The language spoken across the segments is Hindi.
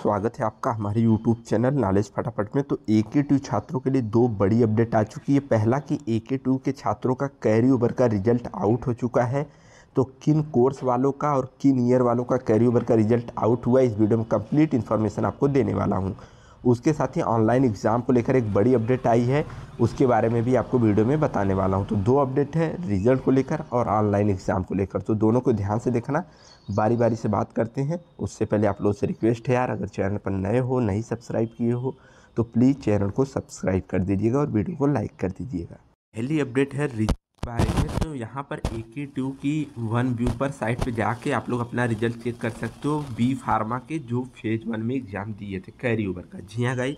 स्वागत है आपका हमारे YouTube चैनल नॉलेज फटाफट में तो ए के टू छात्रों के लिए दो बड़ी अपडेट आ चुकी है पहला कि ए के टू के छात्रों का कैरी ओवर का रिजल्ट आउट हो चुका है तो किन कोर्स वालों का और किन ईयर वालों का कैरी ओवर का रिजल्ट आउट हुआ इस वीडियो में कंप्लीट इन्फॉर्मेशन आपको देने वाला हूँ उसके साथ ही ऑनलाइन एग्ज़ाम को लेकर एक बड़ी अपडेट आई है उसके बारे में भी आपको वीडियो में बताने वाला हूँ तो दो अपडेट है रिजल्ट को लेकर और ऑनलाइन एग्ज़ाम को लेकर तो दोनों को ध्यान से देखना बारी बारी से बात करते हैं उससे पहले आप लोगों से रिक्वेस्ट है यार अगर चैनल पर नए हो नहीं सब्सक्राइब किए हो तो प्लीज़ चैनल को सब्सक्राइब कर दीजिएगा और वीडियो को लाइक कर दीजिएगा पहली अपडेट है प्राइस तो यहाँ पर ए के टू की वन व्यू पर साइट पे जाके आप लोग अपना रिजल्ट चेक कर सकते हो बी फार्मा के जो फेज वन में एग्ज़ाम दिए थे कैरी ओवर का जी हाँ गाई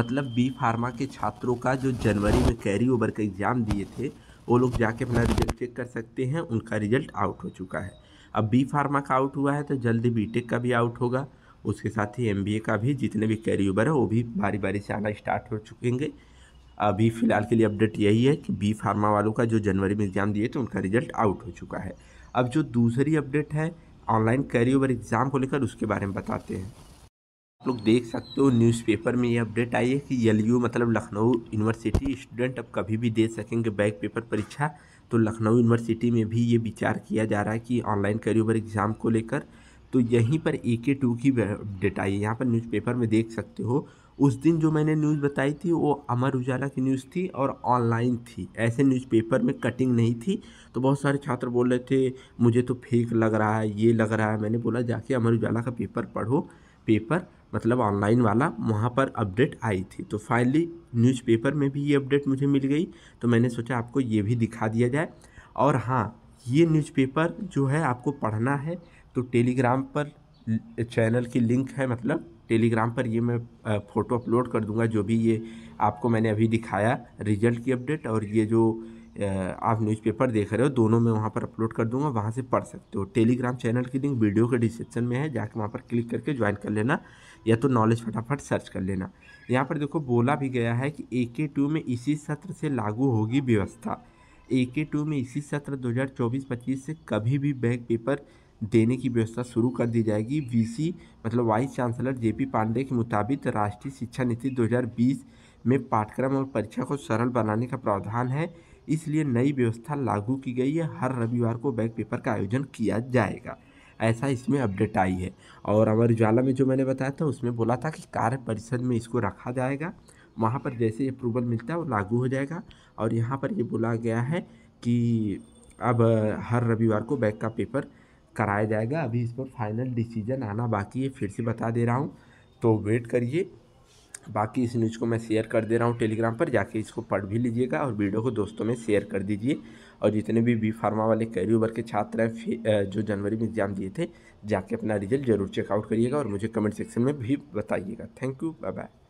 मतलब बी फार्मा के छात्रों का जो जनवरी में कैरी ओवर का एग्ज़ाम दिए थे वो लोग जाके अपना रिजल्ट चेक कर सकते हैं उनका रिजल्ट आउट हो चुका है अब बी फार्मा का आउट हुआ है तो जल्दी टेक का भी आउट होगा उसके साथ ही ए का भी जितने भी कैरी ओवर है वो भी बारी बारी से आना स्टार्ट हो चुकेंगे अभी फ़िलहाल के लिए अपडेट यही है कि बी फार्मा वालों का जो जनवरी में एग्ज़ाम दिए थे उनका रिजल्ट आउट हो चुका है अब जो दूसरी अपडेट है ऑनलाइन कैरी ओवर एग्ज़ाम को लेकर उसके बारे में बताते हैं आप लोग देख सकते हो न्यूज़पेपर में ये अपडेट आई है कि एल मतलब लखनऊ यूनिवर्सिटी स्टूडेंट अब कभी भी दे सकेंगे बैक पेपर परीक्षा तो लखनऊ यूनिवर्सिटी में भी ये विचार किया जा रहा है कि ऑनलाइन कैरी ओवर एग्ज़ाम को लेकर तो यहीं पर ए के टू की अपडेट आई है यहाँ पर न्यूज़पेपर में देख सकते हो उस दिन जो मैंने न्यूज़ बताई थी वो अमर उजाला की न्यूज़ थी और ऑनलाइन थी ऐसे न्यूज़पेपर में कटिंग नहीं थी तो बहुत सारे छात्र बोल रहे थे मुझे तो फेक लग रहा है ये लग रहा है मैंने बोला जाके अमर उजाला का पेपर पढ़ो पेपर मतलब ऑनलाइन वाला वहाँ पर अपडेट आई थी तो फाइनली न्यूज़पेपर में भी ये अपडेट मुझे मिल गई तो मैंने सोचा आपको ये भी दिखा दिया जाए और हाँ ये न्यूज़पेपर जो है आपको पढ़ना है तो टेलीग्राम पर चैनल की लिंक है मतलब टेलीग्राम पर ये मैं फ़ोटो अपलोड कर दूंगा जो भी ये आपको मैंने अभी दिखाया रिजल्ट की अपडेट और ये जो आप न्यूज़पेपर देख रहे हो दोनों में वहाँ पर अपलोड कर दूंगा वहाँ से पढ़ सकते हो टेलीग्राम चैनल की लिंक वीडियो के डिस्क्रिप्शन में है जाके वहाँ पर क्लिक करके ज्वाइन कर लेना या तो नॉलेज फटाफट सर्च कर लेना यहाँ पर देखो बोला भी गया है कि ए के टू में इसी सत्र से लागू होगी व्यवस्था ए के टू में इसी सत्र चौबीस पच्चीस से कभी भी बैंक पेपर देने की व्यवस्था शुरू कर दी जाएगी वीसी मतलब वाइस चांसलर जेपी पांडे के मुताबिक राष्ट्रीय शिक्षा नीति 2020 में पाठ्यक्रम और परीक्षा को सरल बनाने का प्रावधान है इसलिए नई व्यवस्था लागू की गई है हर रविवार को बैक पेपर का आयोजन किया जाएगा ऐसा इसमें अपडेट आई है और अमर उजाला में जो मैंने बताया था उसमें बोला था कि कार्य परिषद में इसको रखा जाएगा वहाँ पर जैसे अप्रूवल मिलता है वो लागू हो जाएगा और यहाँ पर ये बोला गया है कि अब हर रविवार को बैक का पेपर कराया जाएगा अभी इस पर फाइनल डिसीजन आना बाकी है फिर से बता दे रहा हूँ तो वेट करिए बाकी इस न्यूज़ को मैं शेयर कर दे रहा हूँ टेलीग्राम पर जाके इसको पढ़ भी लीजिएगा और वीडियो को दोस्तों में शेयर कर दीजिए और जितने भी बी फार्मा वाले कैरी ओवर के छात्र हैं जो जनवरी में एग्ज़ाम दिए थे जाके अपना रिजल्ट जरूर चेकआउट करिएगा और मुझे कमेंट सेक्शन में भी बताइएगा थैंक यू बाय बाय